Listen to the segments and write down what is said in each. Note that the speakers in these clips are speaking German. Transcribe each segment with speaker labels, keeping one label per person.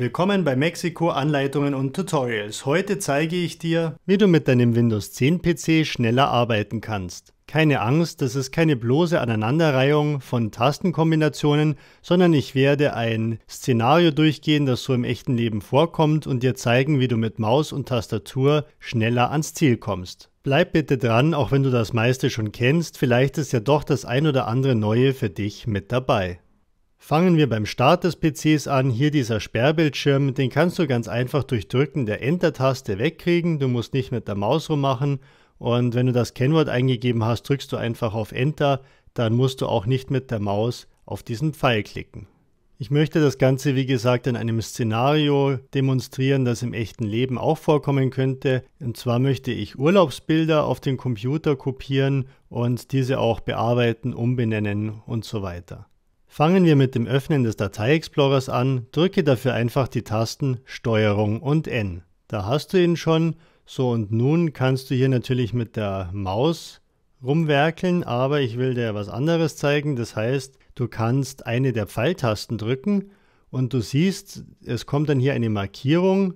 Speaker 1: Willkommen bei Mexiko Anleitungen und Tutorials. Heute zeige ich dir, wie du mit deinem Windows 10 PC schneller arbeiten kannst. Keine Angst, das ist keine bloße Aneinanderreihung von Tastenkombinationen, sondern ich werde ein Szenario durchgehen, das so im echten Leben vorkommt und dir zeigen, wie du mit Maus und Tastatur schneller ans Ziel kommst. Bleib bitte dran, auch wenn du das meiste schon kennst, vielleicht ist ja doch das ein oder andere Neue für dich mit dabei. Fangen wir beim Start des PCs an. Hier dieser Sperrbildschirm, den kannst du ganz einfach durch Drücken der Enter-Taste wegkriegen. Du musst nicht mit der Maus rummachen. Und wenn du das Kennwort eingegeben hast, drückst du einfach auf Enter. Dann musst du auch nicht mit der Maus auf diesen Pfeil klicken. Ich möchte das Ganze, wie gesagt, in einem Szenario demonstrieren, das im echten Leben auch vorkommen könnte. Und zwar möchte ich Urlaubsbilder auf den Computer kopieren und diese auch bearbeiten, umbenennen und so weiter. Fangen wir mit dem Öffnen des Dateiexplorers an, drücke dafür einfach die Tasten STRG und N. Da hast du ihn schon. So und nun kannst du hier natürlich mit der Maus rumwerkeln, aber ich will dir was anderes zeigen. Das heißt, du kannst eine der Pfeiltasten drücken und du siehst, es kommt dann hier eine Markierung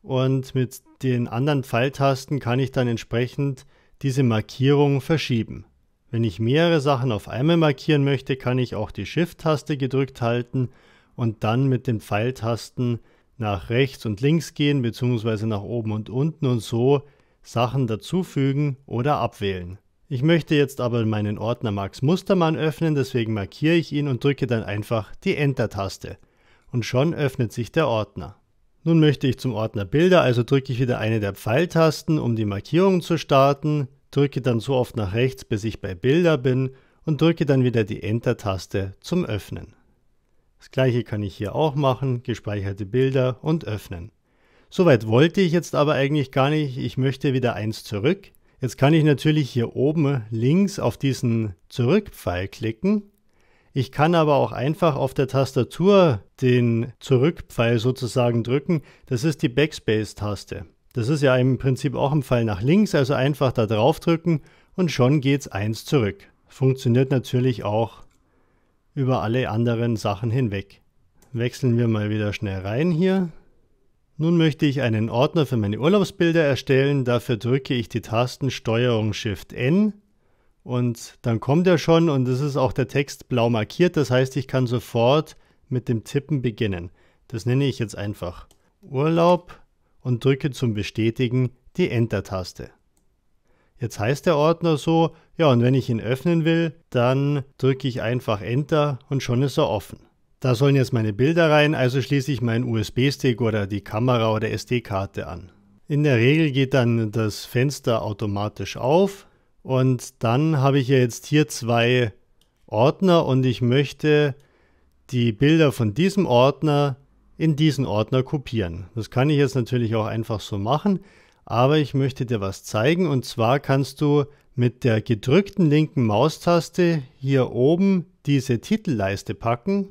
Speaker 1: und mit den anderen Pfeiltasten kann ich dann entsprechend diese Markierung verschieben. Wenn ich mehrere Sachen auf einmal markieren möchte, kann ich auch die Shift-Taste gedrückt halten und dann mit den Pfeiltasten nach rechts und links gehen bzw. nach oben und unten und so Sachen dazufügen oder abwählen. Ich möchte jetzt aber meinen Ordner Max Mustermann öffnen, deswegen markiere ich ihn und drücke dann einfach die Enter-Taste. Und schon öffnet sich der Ordner. Nun möchte ich zum Ordner Bilder, also drücke ich wieder eine der Pfeiltasten, um die Markierung zu starten drücke dann so oft nach rechts, bis ich bei Bilder bin und drücke dann wieder die Enter-Taste zum Öffnen. Das gleiche kann ich hier auch machen, gespeicherte Bilder und öffnen. Soweit wollte ich jetzt aber eigentlich gar nicht, ich möchte wieder eins zurück. Jetzt kann ich natürlich hier oben links auf diesen Zurückpfeil klicken. Ich kann aber auch einfach auf der Tastatur den Zurückpfeil sozusagen drücken. Das ist die Backspace-Taste. Das ist ja im Prinzip auch ein Fall nach links, also einfach da drauf drücken und schon geht's eins zurück. Funktioniert natürlich auch über alle anderen Sachen hinweg. Wechseln wir mal wieder schnell rein hier. Nun möchte ich einen Ordner für meine Urlaubsbilder erstellen. Dafür drücke ich die Tasten STRG Shift N und dann kommt er schon und es ist auch der Text blau markiert. Das heißt, ich kann sofort mit dem Tippen beginnen. Das nenne ich jetzt einfach Urlaub und drücke zum Bestätigen die Enter-Taste. Jetzt heißt der Ordner so, ja und wenn ich ihn öffnen will, dann drücke ich einfach Enter und schon ist er offen. Da sollen jetzt meine Bilder rein, also schließe ich meinen USB-Stick oder die Kamera oder SD-Karte an. In der Regel geht dann das Fenster automatisch auf und dann habe ich ja jetzt hier zwei Ordner und ich möchte die Bilder von diesem Ordner in diesen Ordner kopieren. Das kann ich jetzt natürlich auch einfach so machen, aber ich möchte dir was zeigen und zwar kannst du mit der gedrückten linken Maustaste hier oben diese Titelleiste packen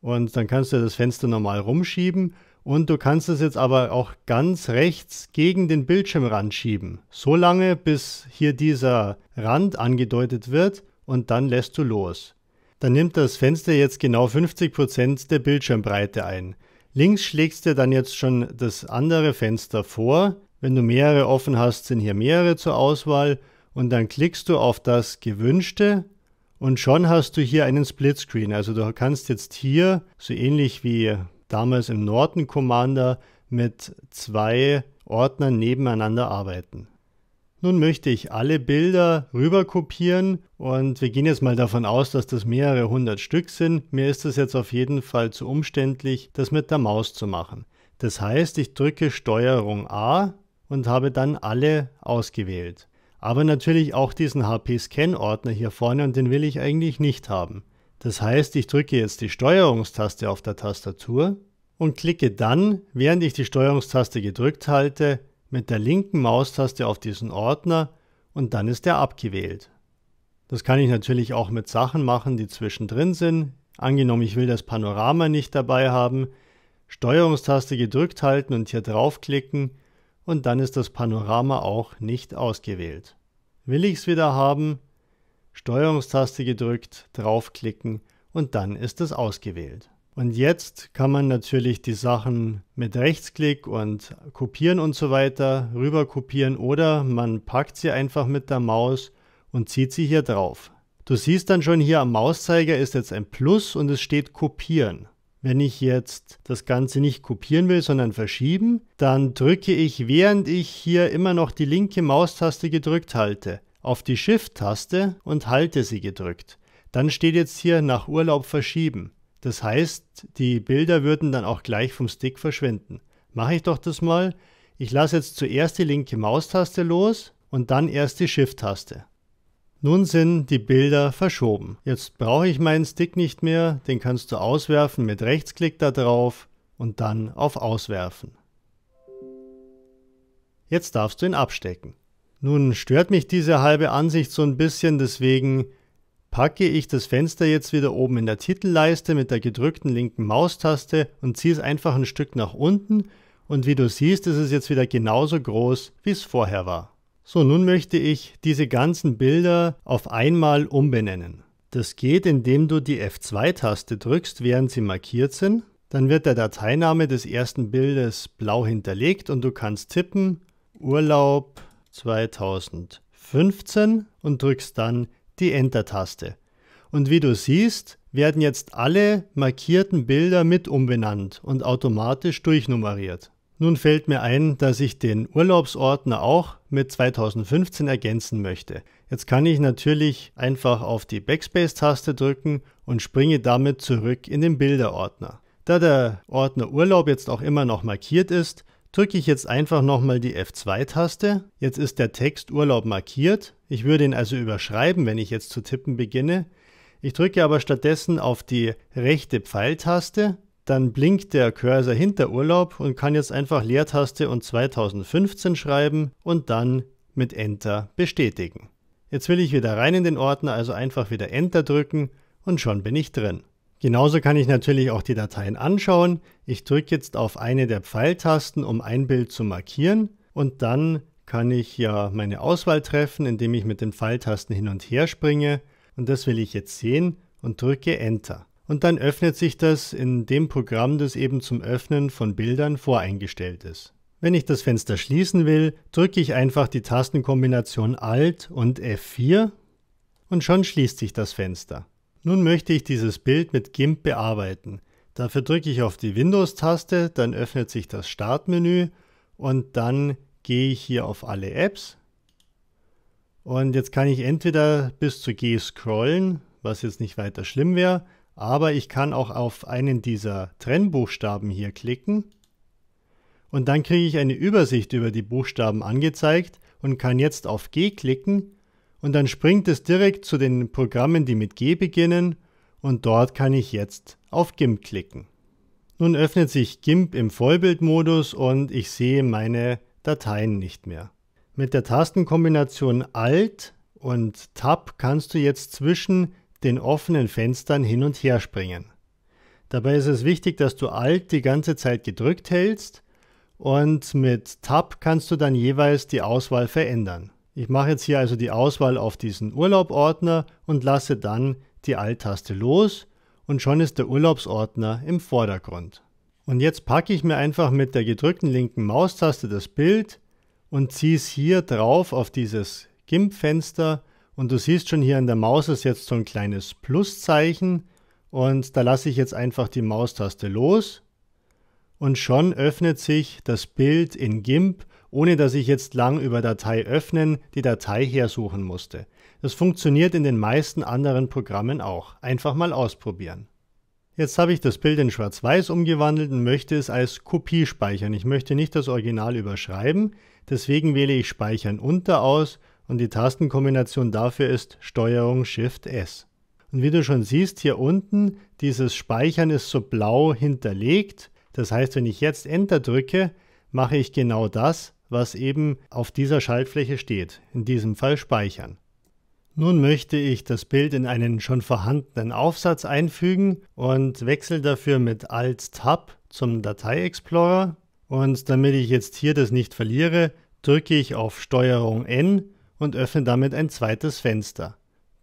Speaker 1: und dann kannst du das Fenster normal rumschieben und du kannst es jetzt aber auch ganz rechts gegen den Bildschirmrand schieben, so lange bis hier dieser Rand angedeutet wird und dann lässt du los dann nimmt das Fenster jetzt genau 50% Prozent der Bildschirmbreite ein. Links schlägst du dann jetzt schon das andere Fenster vor. Wenn du mehrere offen hast, sind hier mehrere zur Auswahl und dann klickst du auf das gewünschte und schon hast du hier einen Splitscreen. Also du kannst jetzt hier, so ähnlich wie damals im Norton Commander, mit zwei Ordnern nebeneinander arbeiten. Nun möchte ich alle Bilder rüber kopieren und wir gehen jetzt mal davon aus, dass das mehrere hundert Stück sind. Mir ist es jetzt auf jeden Fall zu umständlich, das mit der Maus zu machen. Das heißt, ich drücke STRG A und habe dann alle ausgewählt. Aber natürlich auch diesen HP-Scan-Ordner hier vorne und den will ich eigentlich nicht haben. Das heißt, ich drücke jetzt die Steuerungstaste auf der Tastatur und klicke dann, während ich die Steuerungstaste gedrückt halte, mit der linken Maustaste auf diesen Ordner und dann ist er abgewählt. Das kann ich natürlich auch mit Sachen machen, die zwischendrin sind. Angenommen, ich will das Panorama nicht dabei haben, Steuerungstaste gedrückt halten und hier draufklicken und dann ist das Panorama auch nicht ausgewählt. Will ich es wieder haben, Steuerungstaste gedrückt, draufklicken und dann ist es ausgewählt. Und jetzt kann man natürlich die Sachen mit Rechtsklick und Kopieren und so weiter rüber kopieren oder man packt sie einfach mit der Maus und zieht sie hier drauf. Du siehst dann schon hier am Mauszeiger ist jetzt ein Plus und es steht Kopieren. Wenn ich jetzt das Ganze nicht kopieren will, sondern verschieben, dann drücke ich, während ich hier immer noch die linke Maustaste gedrückt halte, auf die Shift-Taste und halte sie gedrückt. Dann steht jetzt hier nach Urlaub verschieben. Das heißt, die Bilder würden dann auch gleich vom Stick verschwinden. Mache ich doch das mal. Ich lasse jetzt zuerst die linke Maustaste los und dann erst die Shift-Taste. Nun sind die Bilder verschoben. Jetzt brauche ich meinen Stick nicht mehr, den kannst du auswerfen mit Rechtsklick da drauf und dann auf Auswerfen. Jetzt darfst du ihn abstecken. Nun stört mich diese halbe Ansicht so ein bisschen, deswegen Packe ich das Fenster jetzt wieder oben in der Titelleiste mit der gedrückten linken Maustaste und ziehe es einfach ein Stück nach unten und wie du siehst, ist es jetzt wieder genauso groß, wie es vorher war. So, nun möchte ich diese ganzen Bilder auf einmal umbenennen. Das geht, indem du die F2-Taste drückst, während sie markiert sind. Dann wird der Dateiname des ersten Bildes blau hinterlegt und du kannst tippen Urlaub 2015 und drückst dann die Enter-Taste. Und wie du siehst, werden jetzt alle markierten Bilder mit umbenannt und automatisch durchnummeriert. Nun fällt mir ein, dass ich den Urlaubsordner auch mit 2015 ergänzen möchte. Jetzt kann ich natürlich einfach auf die Backspace-Taste drücken und springe damit zurück in den Bilderordner. Da der Ordner Urlaub jetzt auch immer noch markiert ist, drücke ich jetzt einfach nochmal die F2-Taste. Jetzt ist der Text Urlaub markiert. Ich würde ihn also überschreiben, wenn ich jetzt zu tippen beginne. Ich drücke aber stattdessen auf die rechte Pfeiltaste, dann blinkt der Cursor hinter Urlaub und kann jetzt einfach Leertaste und 2015 schreiben und dann mit Enter bestätigen. Jetzt will ich wieder rein in den Ordner, also einfach wieder Enter drücken und schon bin ich drin. Genauso kann ich natürlich auch die Dateien anschauen. Ich drücke jetzt auf eine der Pfeiltasten, um ein Bild zu markieren und dann kann ich ja meine Auswahl treffen, indem ich mit den Pfeiltasten hin und her springe und das will ich jetzt sehen und drücke Enter. Und dann öffnet sich das in dem Programm, das eben zum Öffnen von Bildern voreingestellt ist. Wenn ich das Fenster schließen will, drücke ich einfach die Tastenkombination Alt und F4 und schon schließt sich das Fenster. Nun möchte ich dieses Bild mit GIMP bearbeiten. Dafür drücke ich auf die Windows-Taste, dann öffnet sich das Startmenü und dann gehe ich hier auf alle Apps. Und jetzt kann ich entweder bis zu G scrollen, was jetzt nicht weiter schlimm wäre, aber ich kann auch auf einen dieser Trennbuchstaben hier klicken und dann kriege ich eine Übersicht über die Buchstaben angezeigt und kann jetzt auf G klicken und dann springt es direkt zu den Programmen, die mit G beginnen und dort kann ich jetzt auf GIMP klicken. Nun öffnet sich GIMP im Vollbildmodus und ich sehe meine Dateien nicht mehr. Mit der Tastenkombination Alt und Tab kannst du jetzt zwischen den offenen Fenstern hin und her springen. Dabei ist es wichtig, dass du Alt die ganze Zeit gedrückt hältst und mit Tab kannst du dann jeweils die Auswahl verändern. Ich mache jetzt hier also die Auswahl auf diesen Urlaubordner und lasse dann die Alt-Taste los und schon ist der Urlaubsordner im Vordergrund. Und jetzt packe ich mir einfach mit der gedrückten linken Maustaste das Bild und ziehe es hier drauf auf dieses GIMP-Fenster und du siehst schon hier an der Maus ist jetzt so ein kleines Pluszeichen und da lasse ich jetzt einfach die Maustaste los und schon öffnet sich das Bild in GIMP ohne dass ich jetzt lang über Datei öffnen die Datei hersuchen musste. Das funktioniert in den meisten anderen Programmen auch. Einfach mal ausprobieren. Jetzt habe ich das Bild in Schwarz-Weiß umgewandelt und möchte es als Kopie speichern. Ich möchte nicht das Original überschreiben, deswegen wähle ich Speichern unter aus und die Tastenkombination dafür ist Steuerung Shift S. Und wie du schon siehst, hier unten, dieses Speichern ist so blau hinterlegt. Das heißt, wenn ich jetzt Enter drücke, mache ich genau das, was eben auf dieser Schaltfläche steht, in diesem Fall Speichern. Nun möchte ich das Bild in einen schon vorhandenen Aufsatz einfügen und wechsle dafür mit Alt-Tab zum Datei-Explorer. Und damit ich jetzt hier das nicht verliere, drücke ich auf Steuerung N und öffne damit ein zweites Fenster.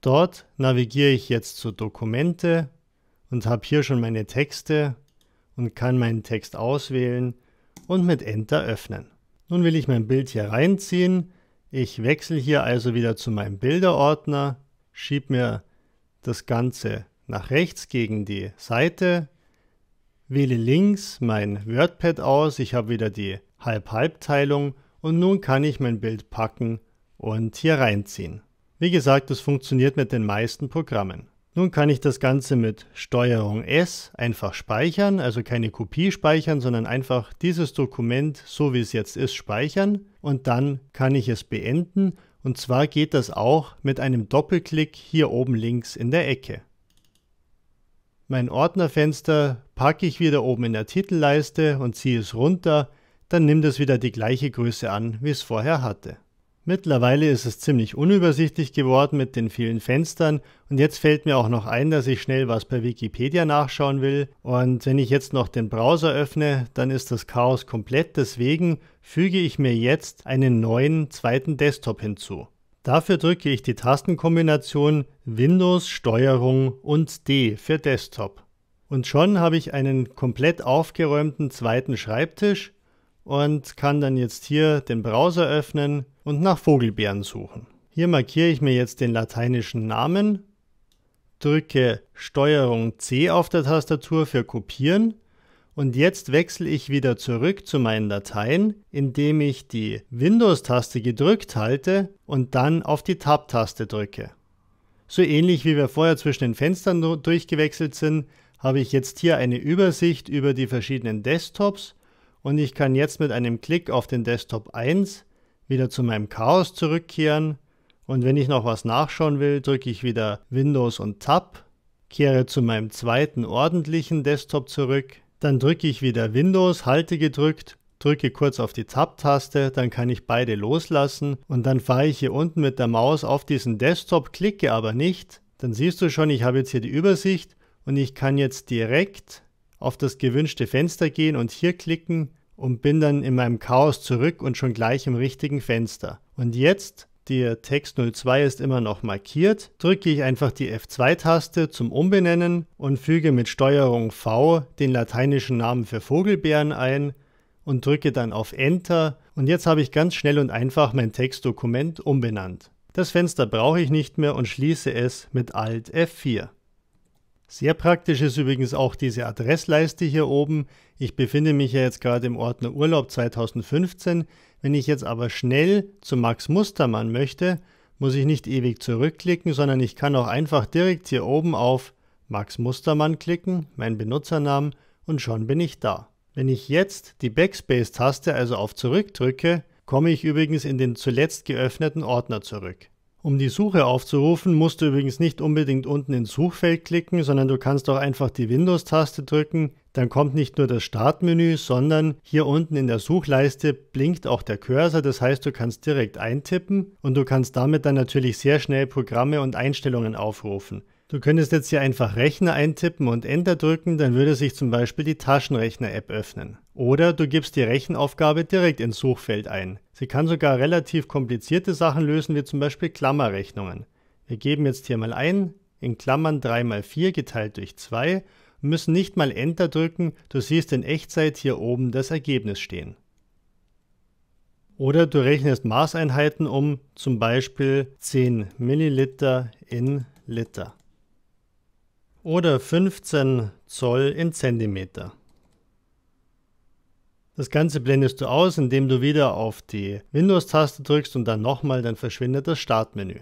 Speaker 1: Dort navigiere ich jetzt zu Dokumente und habe hier schon meine Texte und kann meinen Text auswählen und mit Enter öffnen. Nun will ich mein Bild hier reinziehen. Ich wechsle hier also wieder zu meinem Bilderordner, schiebe mir das Ganze nach rechts gegen die Seite, wähle links mein WordPad aus, ich habe wieder die Halb-Halb-Teilung und nun kann ich mein Bild packen und hier reinziehen. Wie gesagt, das funktioniert mit den meisten Programmen. Nun kann ich das Ganze mit Steuerung S einfach speichern, also keine Kopie speichern, sondern einfach dieses Dokument, so wie es jetzt ist, speichern und dann kann ich es beenden. Und zwar geht das auch mit einem Doppelklick hier oben links in der Ecke. Mein Ordnerfenster packe ich wieder oben in der Titelleiste und ziehe es runter, dann nimmt es wieder die gleiche Größe an, wie es vorher hatte. Mittlerweile ist es ziemlich unübersichtlich geworden mit den vielen Fenstern und jetzt fällt mir auch noch ein, dass ich schnell was bei Wikipedia nachschauen will und wenn ich jetzt noch den Browser öffne, dann ist das Chaos komplett, deswegen füge ich mir jetzt einen neuen zweiten Desktop hinzu. Dafür drücke ich die Tastenkombination Windows, Steuerung und D für Desktop. Und schon habe ich einen komplett aufgeräumten zweiten Schreibtisch und kann dann jetzt hier den Browser öffnen und nach Vogelbeeren suchen. Hier markiere ich mir jetzt den lateinischen Namen, drücke STRG C auf der Tastatur für Kopieren und jetzt wechsle ich wieder zurück zu meinen Dateien, indem ich die Windows-Taste gedrückt halte und dann auf die Tab-Taste drücke. So ähnlich wie wir vorher zwischen den Fenstern durchgewechselt sind, habe ich jetzt hier eine Übersicht über die verschiedenen Desktops und ich kann jetzt mit einem Klick auf den Desktop 1 wieder zu meinem Chaos zurückkehren und wenn ich noch was nachschauen will, drücke ich wieder Windows und Tab, kehre zu meinem zweiten ordentlichen Desktop zurück, dann drücke ich wieder Windows, halte gedrückt, drücke kurz auf die Tab-Taste, dann kann ich beide loslassen und dann fahre ich hier unten mit der Maus auf diesen Desktop, klicke aber nicht, dann siehst du schon, ich habe jetzt hier die Übersicht und ich kann jetzt direkt auf das gewünschte Fenster gehen und hier klicken und bin dann in meinem Chaos zurück und schon gleich im richtigen Fenster. Und jetzt, der Text 02 ist immer noch markiert, drücke ich einfach die F2-Taste zum Umbenennen und füge mit STRG V den lateinischen Namen für Vogelbären ein und drücke dann auf Enter und jetzt habe ich ganz schnell und einfach mein Textdokument umbenannt. Das Fenster brauche ich nicht mehr und schließe es mit Alt F4. Sehr praktisch ist übrigens auch diese Adressleiste hier oben. Ich befinde mich ja jetzt gerade im Ordner Urlaub 2015. Wenn ich jetzt aber schnell zu Max Mustermann möchte, muss ich nicht ewig zurückklicken, sondern ich kann auch einfach direkt hier oben auf Max Mustermann klicken, meinen Benutzernamen und schon bin ich da. Wenn ich jetzt die Backspace-Taste also auf Zurück drücke, komme ich übrigens in den zuletzt geöffneten Ordner zurück. Um die Suche aufzurufen, musst du übrigens nicht unbedingt unten ins Suchfeld klicken, sondern du kannst auch einfach die Windows-Taste drücken. Dann kommt nicht nur das Startmenü, sondern hier unten in der Suchleiste blinkt auch der Cursor. Das heißt, du kannst direkt eintippen und du kannst damit dann natürlich sehr schnell Programme und Einstellungen aufrufen. Du könntest jetzt hier einfach Rechner eintippen und Enter drücken, dann würde sich zum Beispiel die Taschenrechner-App öffnen. Oder du gibst die Rechenaufgabe direkt ins Suchfeld ein. Sie kann sogar relativ komplizierte Sachen lösen, wie zum Beispiel Klammerrechnungen. Wir geben jetzt hier mal ein, in Klammern 3 mal 4 geteilt durch 2, müssen nicht mal Enter drücken, du siehst in Echtzeit hier oben das Ergebnis stehen. Oder du rechnest Maßeinheiten um, zum Beispiel 10 Milliliter in Liter oder 15 Zoll in Zentimeter. Das Ganze blendest du aus, indem du wieder auf die Windows-Taste drückst und dann nochmal, dann verschwindet das Startmenü.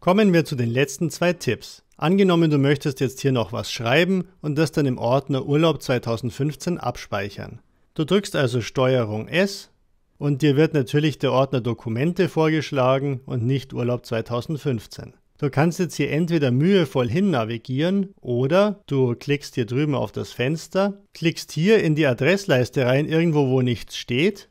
Speaker 1: Kommen wir zu den letzten zwei Tipps. Angenommen, du möchtest jetzt hier noch was schreiben und das dann im Ordner Urlaub 2015 abspeichern. Du drückst also Steuerung S und dir wird natürlich der Ordner Dokumente vorgeschlagen und nicht Urlaub 2015. Du kannst jetzt hier entweder mühevoll hin navigieren oder du klickst hier drüben auf das Fenster, klickst hier in die Adressleiste rein, irgendwo wo nichts steht,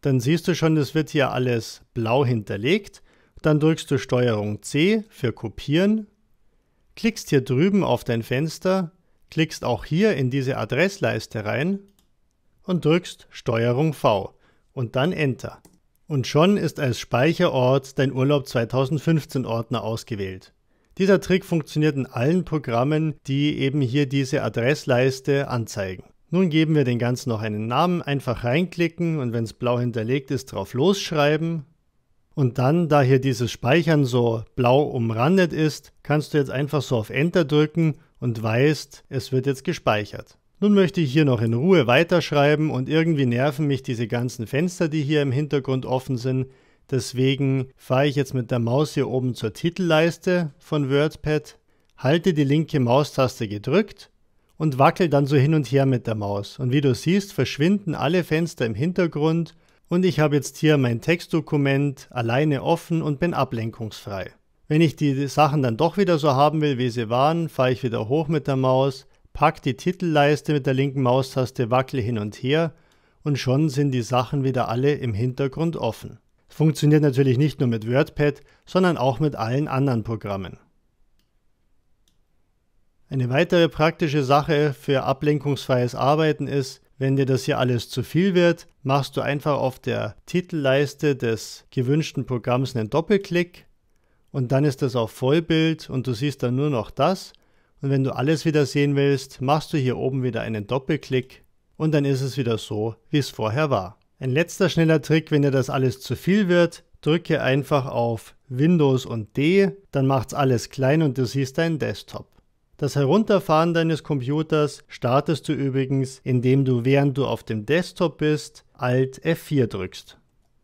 Speaker 1: dann siehst du schon, es wird hier alles blau hinterlegt. Dann drückst du STRG C für Kopieren, klickst hier drüben auf dein Fenster, klickst auch hier in diese Adressleiste rein und drückst STRG V und dann Enter. Und schon ist als Speicherort dein Urlaub 2015 Ordner ausgewählt. Dieser Trick funktioniert in allen Programmen, die eben hier diese Adressleiste anzeigen. Nun geben wir den Ganzen noch einen Namen, einfach reinklicken und wenn es blau hinterlegt ist, drauf losschreiben. Und dann, da hier dieses Speichern so blau umrandet ist, kannst du jetzt einfach so auf Enter drücken und weißt, es wird jetzt gespeichert. Nun möchte ich hier noch in Ruhe weiterschreiben und irgendwie nerven mich diese ganzen Fenster, die hier im Hintergrund offen sind. Deswegen fahre ich jetzt mit der Maus hier oben zur Titelleiste von WordPad, halte die linke Maustaste gedrückt und wackel dann so hin und her mit der Maus. Und wie du siehst, verschwinden alle Fenster im Hintergrund und ich habe jetzt hier mein Textdokument alleine offen und bin ablenkungsfrei. Wenn ich die Sachen dann doch wieder so haben will, wie sie waren, fahre ich wieder hoch mit der Maus, Pack die Titelleiste mit der linken Maustaste wackel hin und her und schon sind die Sachen wieder alle im Hintergrund offen. Es funktioniert natürlich nicht nur mit WordPad, sondern auch mit allen anderen Programmen. Eine weitere praktische Sache für ablenkungsfreies Arbeiten ist, wenn dir das hier alles zu viel wird, machst du einfach auf der Titelleiste des gewünschten Programms einen Doppelklick und dann ist das auf Vollbild und du siehst dann nur noch das und wenn du alles wieder sehen willst, machst du hier oben wieder einen Doppelklick und dann ist es wieder so, wie es vorher war. Ein letzter schneller Trick, wenn dir das alles zu viel wird, drücke einfach auf Windows und D, dann macht's alles klein und du siehst deinen Desktop. Das Herunterfahren deines Computers startest du übrigens, indem du während du auf dem Desktop bist, Alt F4 drückst.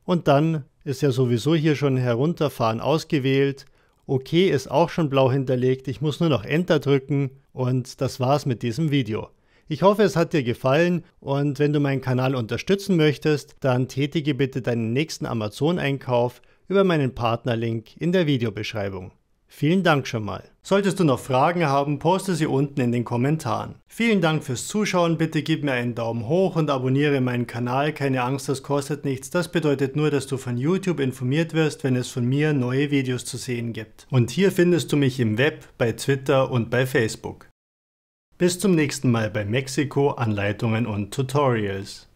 Speaker 1: Und dann ist ja sowieso hier schon Herunterfahren ausgewählt, OK ist auch schon blau hinterlegt, ich muss nur noch Enter drücken und das war's mit diesem Video. Ich hoffe, es hat dir gefallen und wenn du meinen Kanal unterstützen möchtest, dann tätige bitte deinen nächsten Amazon-Einkauf über meinen Partnerlink in der Videobeschreibung. Vielen Dank schon mal. Solltest du noch Fragen haben, poste sie unten in den Kommentaren. Vielen Dank fürs Zuschauen, bitte gib mir einen Daumen hoch und abonniere meinen Kanal. Keine Angst, das kostet nichts. Das bedeutet nur, dass du von YouTube informiert wirst, wenn es von mir neue Videos zu sehen gibt. Und hier findest du mich im Web, bei Twitter und bei Facebook. Bis zum nächsten Mal bei Mexiko Anleitungen und Tutorials.